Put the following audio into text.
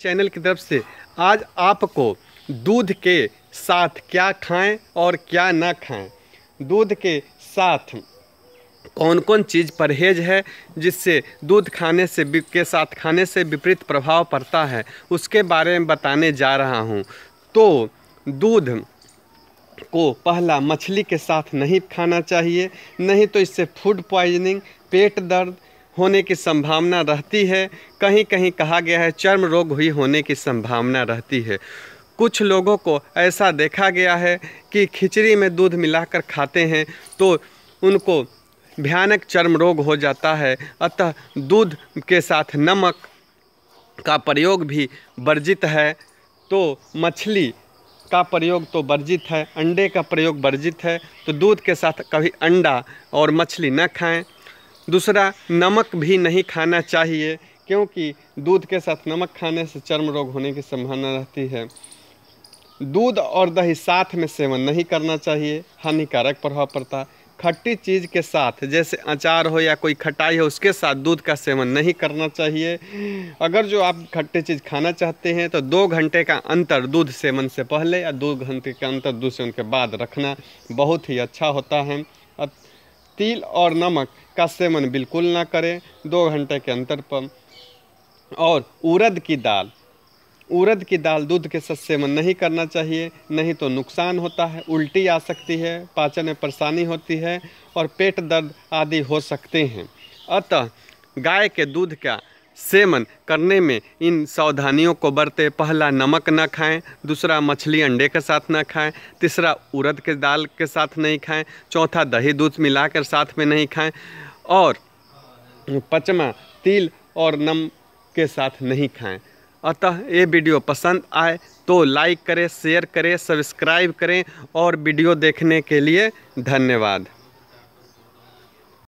channel की तरफ से आज आपको दूध के साथ क्या खाएं और क्या ना खाएं दूध के साथ कौन कौन चीज़ परहेज है जिससे दूध खाने से के साथ खाने से विपरीत प्रभाव पड़ता है उसके बारे में बताने जा रहा हूँ तो दूध को पहला मछली के साथ नहीं खाना चाहिए नहीं तो इससे फूड पॉइजनिंग पेट दर्द होने की संभावना रहती है कहीं कहीं कहा गया है चर्म रोग हुई होने की संभावना रहती है कुछ लोगों को ऐसा देखा गया है कि खिचड़ी में दूध मिलाकर खाते हैं तो उनको भयानक चर्म रोग हो जाता है अतः दूध के साथ नमक का प्रयोग भी वर्जित है तो मछली का प्रयोग तो वर्जित है अंडे का प्रयोग वर्जित है तो दूध के साथ कभी अंडा और मछली न खाएं दूसरा नमक भी नहीं खाना चाहिए क्योंकि दूध के साथ नमक खाने से चर्म रोग होने की संभावना रहती है दूध और दही साथ में सेवन नहीं करना चाहिए हानिकारक प्रभाव पड़ता खट्टी चीज़ के साथ जैसे अचार हो या कोई खटाई हो उसके साथ दूध का सेवन नहीं करना चाहिए अगर जो आप खट्टी चीज़ खाना चाहते हैं तो दो घंटे का अंतर दूध सेवन से पहले या दो घंटे का अंतर दूध सेवन के बाद रखना बहुत ही अच्छा होता है अब तिल और नमक का सेवन बिल्कुल ना करें दो घंटे के अंतर पर और उड़द की दाल उड़द की दाल दूध के साथ सेवन नहीं करना चाहिए नहीं तो नुकसान होता है उल्टी आ सकती है पाचन में परेशानी होती है और पेट दर्द आदि हो सकते हैं अतः गाय के दूध का सेवन करने में इन सावधानियों को बरते पहला नमक ना खाएं दूसरा मछली अंडे के साथ ना खाएं तीसरा उड़द के दाल के साथ नहीं खाएं चौथा दही दूध मिलाकर साथ में नहीं खाएं और पचमा तिल और नम के साथ नहीं खाएं अतः ये वीडियो पसंद आए तो लाइक करें शेयर करें सब्सक्राइब करें और वीडियो देखने के लिए धन्यवाद